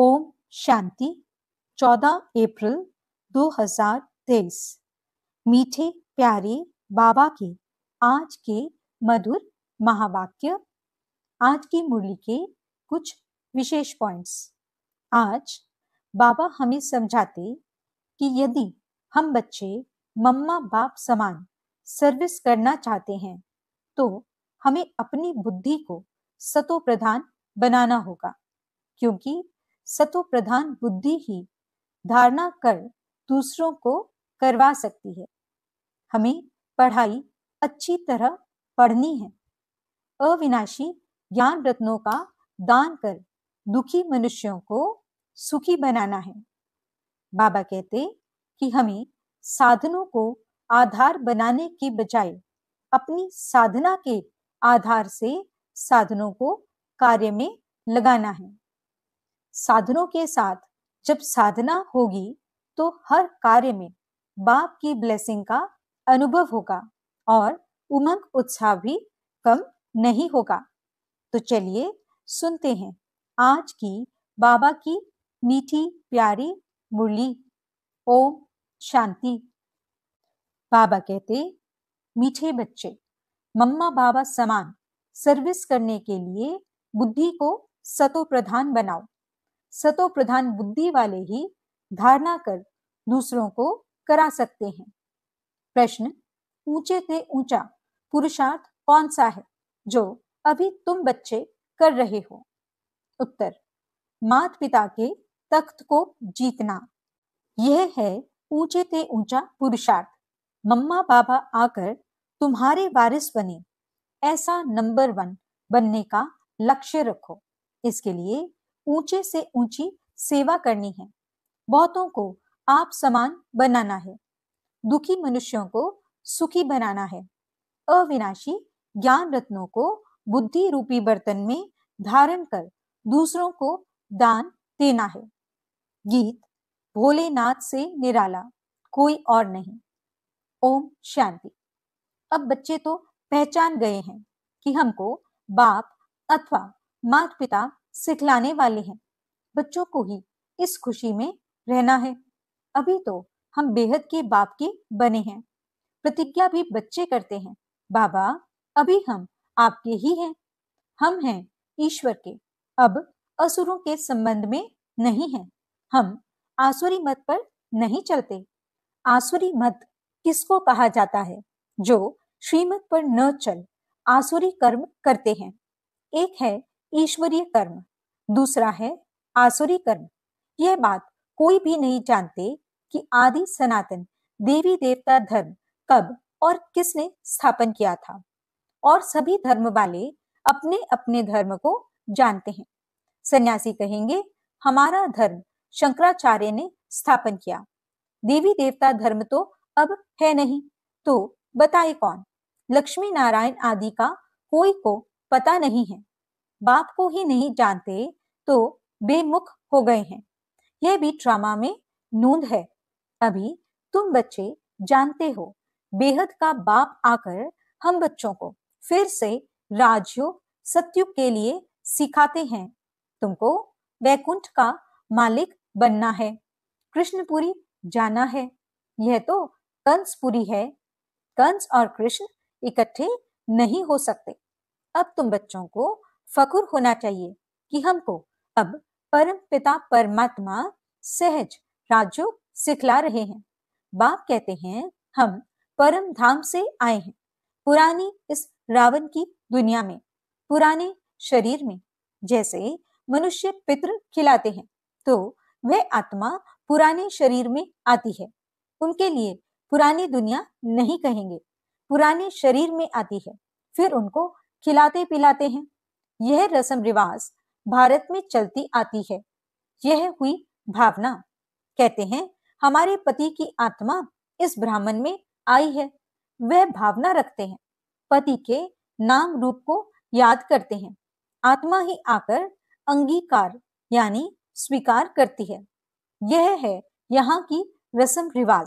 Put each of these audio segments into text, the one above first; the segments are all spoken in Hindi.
ओम शांति 14 अप्रैल 2023 मीठे प्यारे बाबा के आज के मधुर महावाक्य आज की मुरली के कुछ विशेष पॉइंट्स आज बाबा हमें समझाते कि यदि हम बच्चे मम्मा बाप समान सर्विस करना चाहते हैं तो हमें अपनी बुद्धि को सतो प्रधान बनाना होगा क्योंकि सतो प्रधान बुद्धि ही धारणा कर दूसरों को करवा सकती है हमें पढ़ाई अच्छी तरह पढ़नी है अविनाशी ज्ञान रत्नों का दान कर दुखी मनुष्यों को सुखी बनाना है बाबा कहते कि हमें साधनों को आधार बनाने के बजाय अपनी साधना के आधार से साधनों को कार्य में लगाना है साधनों के साथ जब साधना होगी तो हर कार्य में बाप की ब्लेसिंग का अनुभव होगा और उमंग उत्साह भी कम नहीं होगा तो चलिए सुनते हैं आज की बाबा की मीठी प्यारी मुरली ओम शांति बाबा कहते मीठे बच्चे मम्मा बाबा समान सर्विस करने के लिए बुद्धि को सतो प्रधान बनाओ सतो प्रधान बुद्धि वाले ही धारणा कर दूसरों को करा सकते हैं प्रश्न ऊंचे से ऊंचा पुरुषार्थ कौन सा है जो अभी तुम बच्चे कर रहे हो उत्तर मात पिता के तख्त को जीतना यह है ऊंचे से ऊंचा पुरुषार्थ मम्मा बाबा आकर तुम्हारे वारिस बने ऐसा नंबर वन बनने का लक्ष्य रखो इसके लिए ऊंचे से ऊंची सेवा करनी है बहुतों को आप समान बनाना है दुखी मनुष्यों को सुखी बनाना है अविनाशी ज्ञान रत्नों को बुद्धि रूपी बर्तन में धारण कर दूसरों को दान देना है गीत भोलेनाथ से निराला कोई और नहीं ओम शांति अब बच्चे तो पहचान गए हैं कि हमको बाप अथवा माता पिता सिखलाने वाले हैं बच्चों को ही इस खुशी में रहना है अभी तो हम बेहद के बाप के बने हैं प्रतिज्ञा भी बच्चे करते हैं बाबा अभी हम आपके ही हैं हम हैं ईश्वर के अब असुरों के संबंध में नहीं हैं हम आसुरी मत पर नहीं चलते आसुरी मत किसको कहा जाता है जो श्रीमत पर न चल आसुरी कर्म करते हैं एक है ईश्वरीय कर्म दूसरा है आसुरी कर्म यह बात कोई भी नहीं जानते कि आदि सनातन देवी देवता धर्म कब और किसने स्थापन किया था और सभी धर्म वाले अपने अपने धर्म को जानते हैं सन्यासी कहेंगे हमारा धर्म शंकराचार्य ने स्थापन किया देवी देवता धर्म तो अब है नहीं तो बताए कौन लक्ष्मी नारायण आदि का कोई को पता नहीं है बाप को ही नहीं जानते तो बेमुख हो गए हैं यह भी ट्रामा में नूंद है अभी तुम बच्चे जानते हो बेहद का बाप आकर हम बच्चों को फिर से राजयोग सत्युग के लिए सिखाते हैं तुमको वैकुंठ का मालिक बनना है कृष्णपुरी जाना है यह तो कंसपुरी है कंस और कृष्ण इकट्ठे नहीं हो सकते अब तुम बच्चों को फकुर होना चाहिए कि हमको अब परम पिता परमात्मा सहज राज्यों सिखला रहे हैं बाप कहते हैं हम परम धाम से आए हैं पुरानी इस रावण की दुनिया में पुराने शरीर में जैसे मनुष्य पितृ खिलाते हैं तो वह आत्मा पुराने शरीर में आती है उनके लिए पुरानी दुनिया नहीं कहेंगे पुराने शरीर में आती है फिर उनको खिलाते पिलाते हैं यह रस्म रिवाज भारत में चलती आती है यह हुई भावना कहते हैं हमारे पति की आत्मा इस ब्राह्मण में आई है वह भावना रखते हैं पति के नाम रूप को याद करते हैं आत्मा ही आकर अंगीकार यानी स्वीकार करती है यह है यहाँ की रस्म रिवाज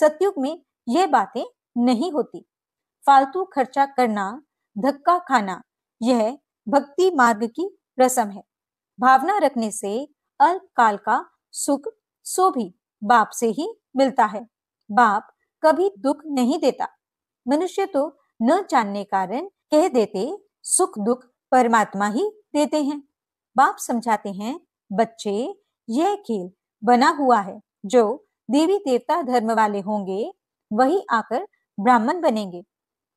सतयुग में यह बातें नहीं होती फालतू खर्चा करना धक्का खाना यह भक्ति मार्ग की रसम है भावना रखने से अल्प काल का सुख सो भी बाप से ही मिलता है बाप कभी दुख नहीं देता मनुष्य तो न जानने कारण कह देते सुख दुख परमात्मा ही देते हैं बाप समझाते हैं बच्चे यह खेल बना हुआ है जो देवी देवता धर्म वाले होंगे वही आकर ब्राह्मण बनेंगे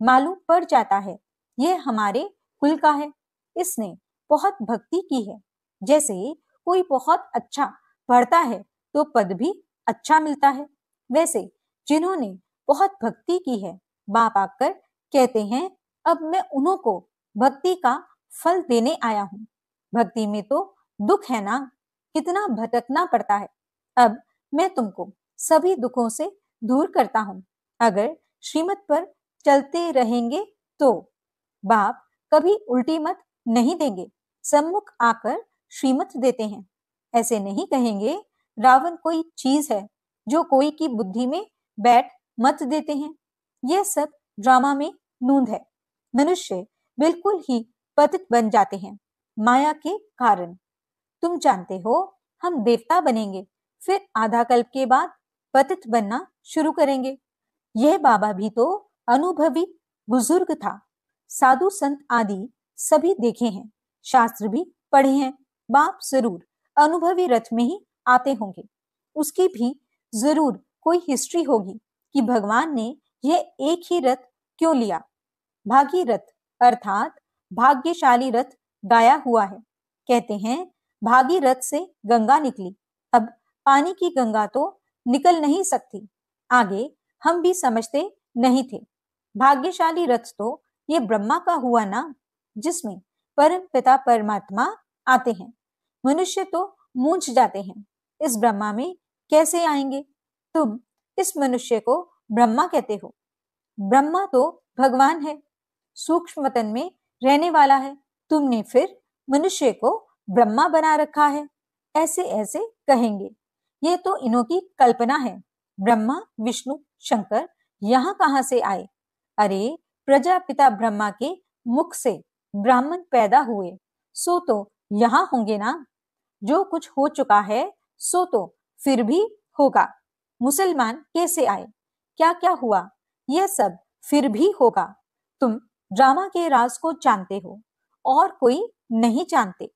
मालूम पड़ जाता है यह हमारे कुल का है इसने बहुत भक्ति की है जैसे कोई बहुत अच्छा पढ़ता है तो पद भी अच्छा मिलता है वैसे जिन्होंने बहुत भक्ति की है बाप आकर कहते हैं अब मैं उन्हों को भक्ति का फल देने आया हूँ भक्ति में तो दुख है ना कितना भटकना पड़ता है अब मैं तुमको सभी दुखों से दूर करता हूँ अगर श्रीमत पर चलते रहेंगे तो बाप कभी उल्टी मत नहीं देंगे सम्मुख आकर श्रीमत देते हैं ऐसे नहीं कहेंगे रावण कोई चीज है जो कोई की बुद्धि में बैठ मत देते हैं यह सब ड्रामा में नूंद है मनुष्य बिल्कुल ही पतित बन जाते हैं माया के कारण तुम जानते हो हम देवता बनेंगे फिर आधा कल्प के बाद पतित बनना शुरू करेंगे यह बाबा भी तो अनुभवी बुजुर्ग था साधु संत आदि सभी देखे हैं शास्त्र भी पढ़े हैं बाप जरूर अनुभवी रथ में ही आते होंगे उसकी भी जरूर कोई हिस्ट्री होगी कि भगवान ने यह एक ही रथ क्यों लिया रथ अर्थात भाग्यशाली रथ गाया हुआ है कहते हैं भागी रथ से गंगा निकली अब पानी की गंगा तो निकल नहीं सकती आगे हम भी समझते नहीं थे भाग्यशाली रथ तो ये ब्रह्मा का हुआ ना जिसमें परम पिता परमात्मा आते हैं मनुष्य तो मूंछ जाते हैं इस ब्रह्मा में कैसे आएंगे तुम इस मनुष्य को ब्रह्मा कहते हो ब्रह्मा तो भगवान है सूक्ष्म मतन में रहने वाला है तुमने फिर मनुष्य को ब्रह्मा बना रखा है ऐसे ऐसे कहेंगे ये तो इनों की कल्पना है ब्रह्मा विष्णु शंकर यहाँ कहाँ से आए अरे प्रजापिता ब्रह्मा के मुख से ब्राह्मण पैदा हुए सो तो यहाँ होंगे ना जो कुछ हो चुका है सो तो फिर भी होगा मुसलमान कैसे आए क्या क्या हुआ यह सब फिर भी होगा तुम ड्रामा के राज को जानते हो और कोई नहीं जानते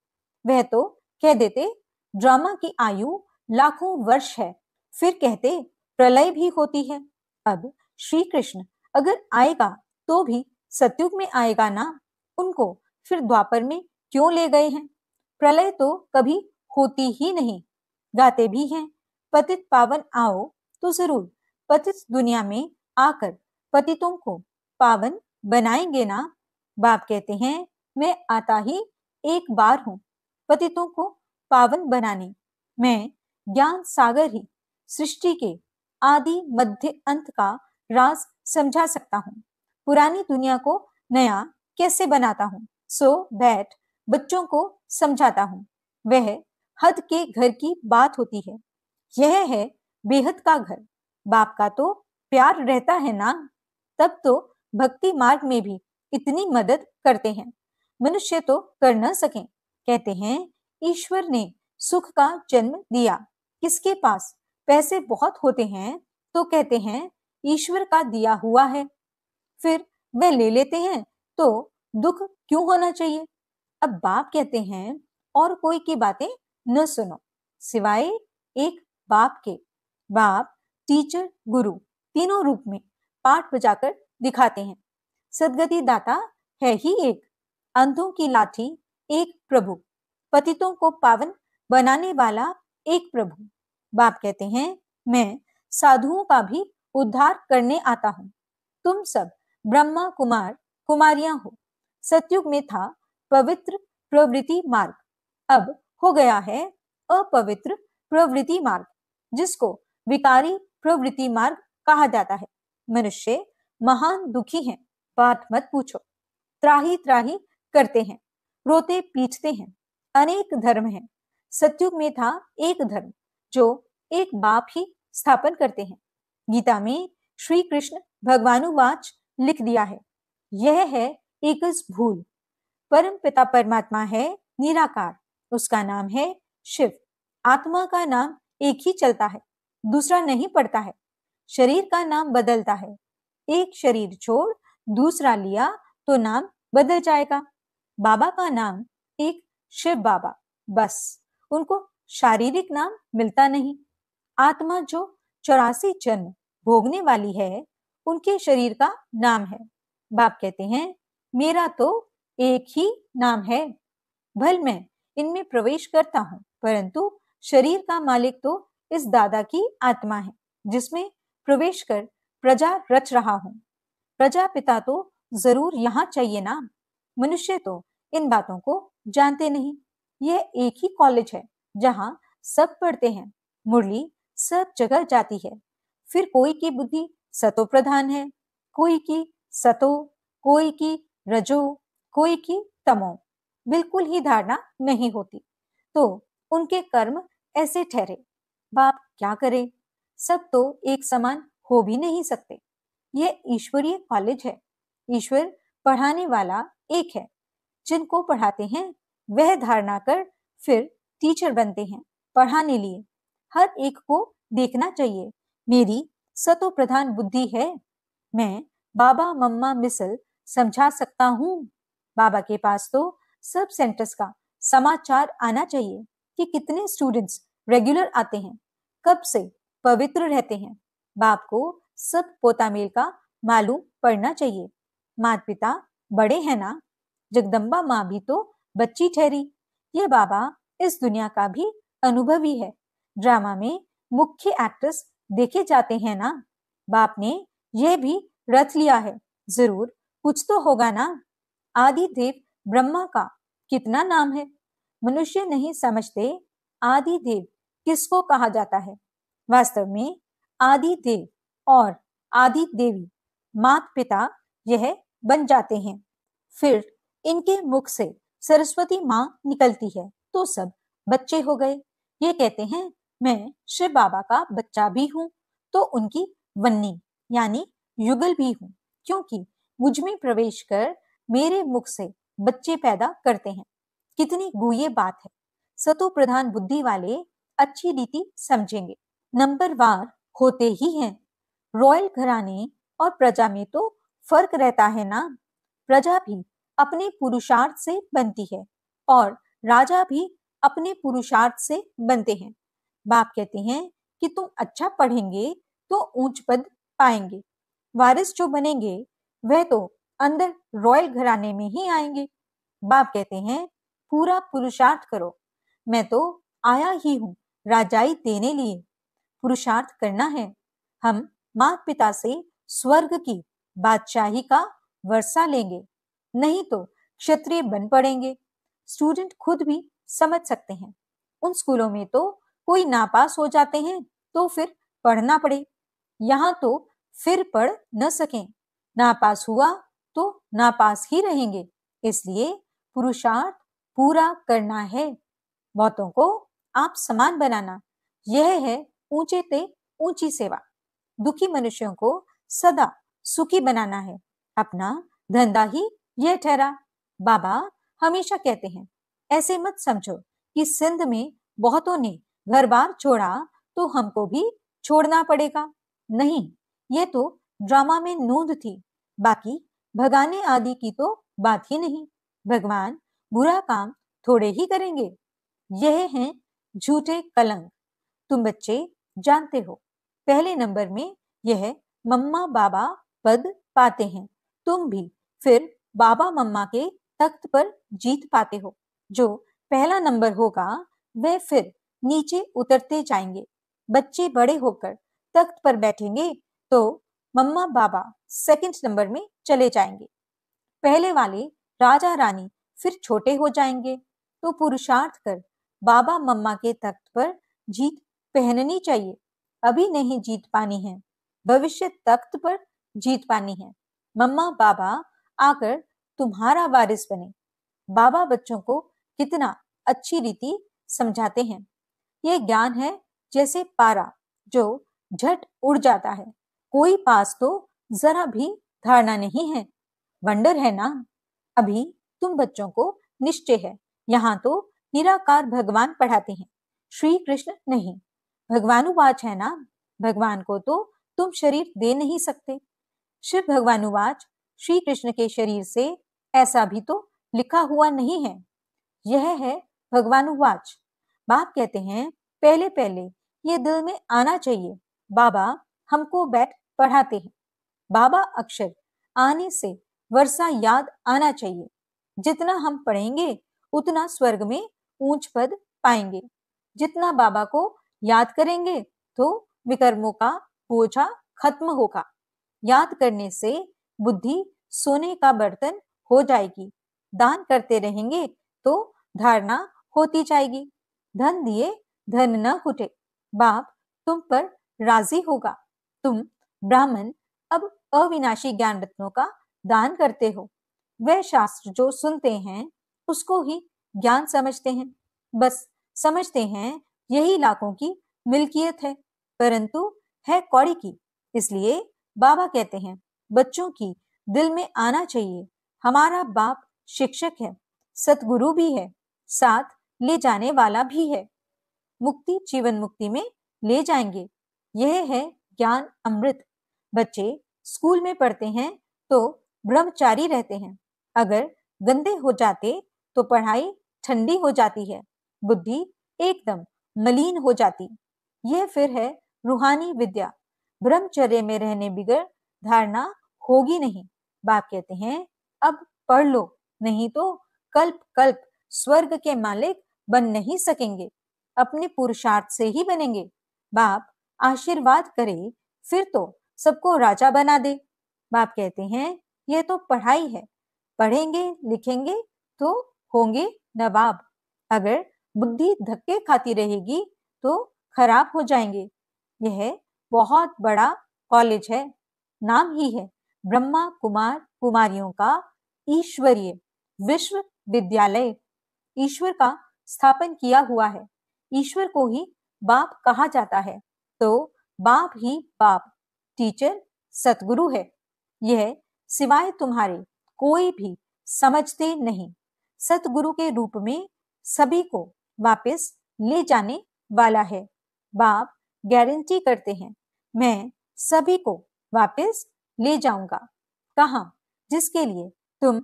वह तो कह देते ड्रामा की आयु लाखों वर्ष है फिर कहते प्रलय भी होती है अब श्री कृष्ण अगर आएगा तो भी सत्युग में आएगा ना उनको फिर द्वापर में क्यों ले गए हैं प्रलय तो कभी होती ही नहीं गाते भी हैं पतित पावन आओ तो जरूर पतित दुनिया में आकर पतितों को पावन बनाएंगे ना बाप कहते हैं मैं आता ही एक बार हूँ पतितों को पावन बनाने मैं ज्ञान सागर ही सृष्टि के आदि मध्य अंत का राज समझा सकता हूँ पुरानी दुनिया को नया कैसे बनाता हूँ सो बैठ बच्चों को समझाता हूँ वह हद के घर की बात होती है यह है बेहद का घर बाप का तो प्यार रहता है ना तब तो भक्ति मार्ग में भी इतनी मदद करते हैं मनुष्य तो कर न सके कहते हैं ईश्वर ने सुख का जन्म दिया किसके पास पैसे बहुत होते हैं तो कहते हैं ईश्वर का दिया हुआ है फिर वह ले लेते हैं तो दुख क्यों होना चाहिए अब बाप कहते हैं और कोई की बातें न सुनो सिवाय एक बाप के बाप टीचर गुरु तीनों रूप में पाठ बजाकर दिखाते हैं सदगति दाता है ही एक अंधों की लाठी एक प्रभु पतितों को पावन बनाने वाला एक प्रभु बाप कहते हैं मैं साधुओं का भी उद्धार करने आता हूँ तुम सब ब्रह्मा कुमार कुमारियां हो सतयुग में था पवित्र प्रवृत्ति मार्ग अब हो गया है अपवित्र प्रवृत्ति मार्ग जिसको विकारी प्रवृत्ति मार्ग कहा जाता है मनुष्य महान दुखी हैं बात मत पूछो त्राही त्राही करते हैं रोते पीटते हैं अनेक धर्म हैं सत्युग में था एक धर्म जो एक बाप ही स्थापन करते हैं गीता में श्री कृष्ण भगवानुवाच लिख दिया है यह है एकच भूल परम पिता परमात्मा है निराकार उसका नाम है शिव आत्मा का नाम एक ही चलता है दूसरा नहीं पड़ता है शरीर का नाम बदलता है एक शरीर छोड़ दूसरा लिया तो नाम बदल जाएगा बाबा का नाम एक शिव बाबा बस उनको शारीरिक नाम मिलता नहीं आत्मा जो चौरासी जन्म भोगने वाली है उनके शरीर का नाम है बाप कहते हैं मेरा तो एक ही नाम है भल मैं इनमें प्रवेश करता हूँ परंतु शरीर का मालिक तो इस दादा की आत्मा है जिसमें प्रवेश कर प्रजा रच रहा हूँ प्रजा पिता तो जरूर यहाँ चाहिए ना मनुष्य तो इन बातों को जानते नहीं यह एक ही कॉलेज है जहाँ सब पढ़ते हैं मुरली सब जगह जाती है फिर कोई की बुद्धि सतो प्रधान है कोई की सतो कोई की रजो कोई की तमो बिल्कुल ही धारणा नहीं होती तो उनके कर्म ऐसे ठहरे बाप क्या करे सब तो एक समान हो भी नहीं सकते यह ईश्वरीय कॉलेज है ईश्वर पढ़ाने वाला एक है जिनको पढ़ाते हैं वह धारणा कर फिर टीचर बनते हैं पढ़ाने लिए हर एक को देखना चाहिए मेरी सतो प्रधान बुद्धि है मैं बाबा मम्मा मिसल समझा सकता हूँ बाबा के पास तो सब सेंटर्स का समाचार आना चाहिए कि कितने स्टूडेंट्स रेगुलर आते हैं कब से पवित्र रहते हैं बाप को सब पोतामेल का मालूम पड़ना चाहिए माता पिता बड़े हैं ना जगदम्बा माँ भी तो बच्ची ठहरी ये बाबा इस दुनिया का भी अनुभवी है ड्रामा में मुख्य एक्ट्रेस देखे जाते हैं ना बाप ने यह भी रथ लिया है जरूर कुछ तो होगा ना आदि देव ब्रह्मा का कितना नाम है मनुष्य नहीं समझते आदि देव किसको कहा जाता है वास्तव में आदि देव और आदि देवी मात पिता यह बन जाते हैं फिर इनके मुख से सरस्वती माँ निकलती है तो सब बच्चे हो गए ये कहते हैं मैं शिव बाबा का बच्चा भी हूँ तो उनकी वन्नी यानी युगल भी हूँ क्योंकि मुझ में प्रवेश कर मेरे मुख से बच्चे पैदा करते हैं कितनी गुहे बात है सतु प्रधान बुद्धि वाले अच्छी रीति समझेंगे नंबर वार होते ही हैं रॉयल घराने और प्रजा में तो फर्क रहता है ना प्रजा भी अपने पुरुषार्थ से बनती है और राजा भी अपने पुरुषार्थ से बनते हैं बाप कहते हैं कि तुम अच्छा पढ़ेंगे तो ऊंच पद पाएंगे वारिस जो बनेंगे वह तो अंदर रॉयल घराने में ही आएंगे बाप कहते हैं पूरा पुरुषार्थ करो मैं तो आया ही हूँ राजाई देने लिए पुरुषार्थ करना है हम माता पिता से स्वर्ग की बादशाही का वर्षा लेंगे नहीं तो क्षत्रिय बन पड़ेंगे स्टूडेंट खुद भी समझ सकते हैं उन स्कूलों में तो कोई नापास हो जाते हैं तो फिर पढ़ना पड़े यहाँ तो फिर पढ़ न सकें नापास हुआ तो नापास ही रहेंगे इसलिए पुरुषार्थ पूरा करना है मौतों को आप समान बनाना यह है ऊंचे ते ऊंची सेवा दुखी मनुष्यों को सदा सुखी बनाना है अपना धंधा ही यह ठहरा बाबा हमेशा कहते हैं ऐसे मत समझो कि सिंध में बहुतों ने घर बार छोड़ा तो हमको भी छोड़ना पड़ेगा नहीं ये तो ड्रामा में नोंद थी बाकी भगाने आदि की तो बात ही नहीं भगवान बुरा काम थोड़े ही करेंगे यह है झूठे कलंक तुम बच्चे जानते हो पहले नंबर में यह मम्मा बाबा पद पाते हैं तुम भी फिर बाबा मम्मा के तख्त पर जीत पाते हो जो पहला नंबर होगा वह फिर नीचे उतरते जाएंगे बच्चे बड़े होकर तख्त पर बैठेंगे तो मम्मा बाबा सेकंड नंबर में चले जाएंगे पहले वाले राजा रानी फिर छोटे हो जाएंगे तो पुरुषार्थ कर बाबा मम्मा के तख्त पर जीत पहननी चाहिए अभी नहीं जीत पानी है भविष्य तख्त पर जीत पानी है मम्मा बाबा आकर तुम्हारा वारिस बने बाबा बच्चों को कितना अच्छी रीति समझाते हैं ये ज्ञान है जैसे पारा जो झट उड़ जाता है कोई पास तो जरा भी धारणा नहीं है वंडर है ना अभी तुम बच्चों को निश्चय है यहाँ तो निराकार भगवान पढ़ाते हैं श्री कृष्ण नहीं भगवानुवाच है ना भगवान को तो तुम शरीर दे नहीं सकते शिव भगवानुवाच श्री कृष्ण के शरीर से ऐसा भी तो लिखा हुआ नहीं है यह है भगवानुवाच बाप कहते हैं पहले पहले ये दिल में आना चाहिए बाबा हमको बैठ पढ़ाते हैं बाबा अक्षर आने से वर्षा याद आना चाहिए जितना हम पढ़ेंगे उतना स्वर्ग में ऊंच पद पाएंगे जितना बाबा को याद करेंगे तो विकर्मों का बोझा खत्म होगा याद करने से बुद्धि सोने का बर्तन हो जाएगी दान करते रहेंगे तो धारणा होती जाएगी धन दिए धन न खुटे बाप तुम पर राजी होगा तुम ब्राह्मण अब अविनाशी ज्ञान रत्नों का दान करते हो वह शास्त्र जो सुनते हैं उसको ही ज्ञान समझते हैं बस समझते हैं यही लाखों की मिल्कियत है परंतु है कौड़ी की इसलिए बाबा कहते हैं बच्चों की दिल में आना चाहिए हमारा बाप शिक्षक है सतगुरु भी है साथ ले जाने वाला भी है मुक्ति जीवन मुक्ति में ले जाएंगे यह है ज्ञान अमृत बच्चे स्कूल में पढ़ते हैं तो ब्रह्मचारी रहते हैं अगर गंदे हो जाते तो पढ़ाई ठंडी हो जाती है बुद्धि एकदम मलीन हो जाती यह फिर है रूहानी विद्या ब्रह्मचर्य में रहने बिगड़ धारणा होगी नहीं बाप कहते हैं अब पढ़ लो नहीं तो कल्प कल्प स्वर्ग के मालिक बन नहीं सकेंगे अपने पुरुषार्थ से ही बनेंगे बाप आशीर्वाद करे फिर तो सबको राजा बना दे बाप कहते हैं यह तो पढ़ाई है पढ़ेंगे लिखेंगे तो होंगे नवाब अगर बुद्धि धक्के खाती रहेगी तो खराब हो जाएंगे यह बहुत बड़ा कॉलेज है नाम ही है ब्रह्मा कुमार कुमारियों का ईश्वरीय विश्वविद्यालय ईश्वर का स्थापन किया हुआ है ईश्वर को ही बाप कहा जाता है तो बाप ही बाप टीचर सतगुरु है यह सिवाय तुम्हारे कोई भी समझते नहीं सतगुरु के रूप में सभी को वापस ले जाने वाला है बाप गारंटी करते हैं मैं सभी को वापस ले जाऊंगा कहा जिसके लिए तुम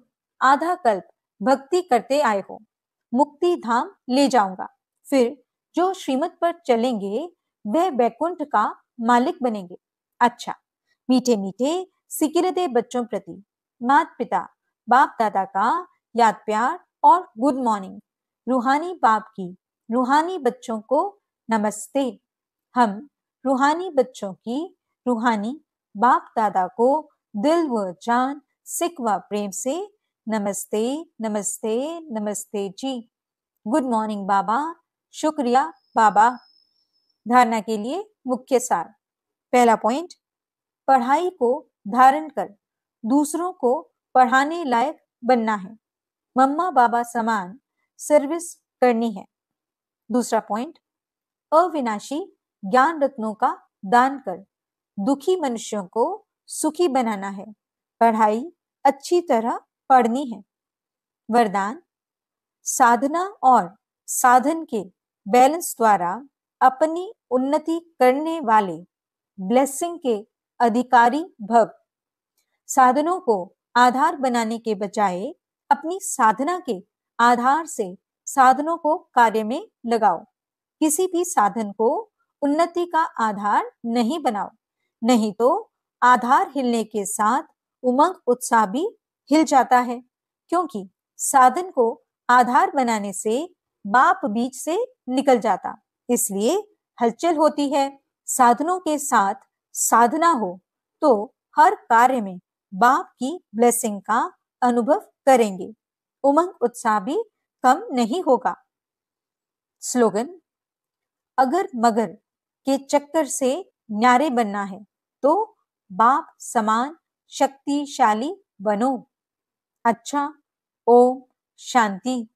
आधा कल्प भक्ति करते आए हो मुक्ति धाम ले जाऊंगा फिर जो श्रीमत पर चलेंगे वह वैकुंठ का मालिक बनेंगे अच्छा मीठे मीठे सिकिरदे बच्चों प्रति माता पिता बाप दादा का याद प्यार और गुड मॉर्निंग रूहानी बाप की रूहानी बच्चों को नमस्ते हम रूहानी बच्चों की रूहानी बाप दादा को दिल व जान सिख व प्रेम से नमस्ते नमस्ते नमस्ते जी गुड मॉर्निंग बाबा शुक्रिया बाबा धारणा के लिए मुख्य सार पहला पॉइंट पढ़ाई को धारण कर दूसरों को पढ़ाने लायक बनना है मम्मा बाबा समान सर्विस करनी है दूसरा पॉइंट अविनाशी ज्ञान रत्नों का दान कर दुखी मनुष्यों को सुखी बनाना है पढ़ाई अच्छी तरह पढ़नी है वरदान साधना और साधन के बैलेंस द्वारा अपनी उन्नति करने वाले ब्लेसिंग के अधिकारी भक्त साधनों को आधार बनाने के बजाय अपनी साधना के आधार से साधनों को कार्य में लगाओ किसी भी साधन को उन्नति का आधार नहीं बनाओ नहीं तो आधार हिलने के साथ उमंग उत्साह भी हिल जाता है क्योंकि साधन को आधार बनाने से बाप बीच से निकल जाता इसलिए हलचल होती है साधनों के साथ साधना हो तो हर कार्य में बाप की ब्लेसिंग का अनुभव करेंगे उमंग उत्साह भी कम नहीं होगा स्लोगन अगर मगर के चक्कर से न्यारे बनना है तो बाप समान शक्तिशाली बनो अच्छा ओम शांति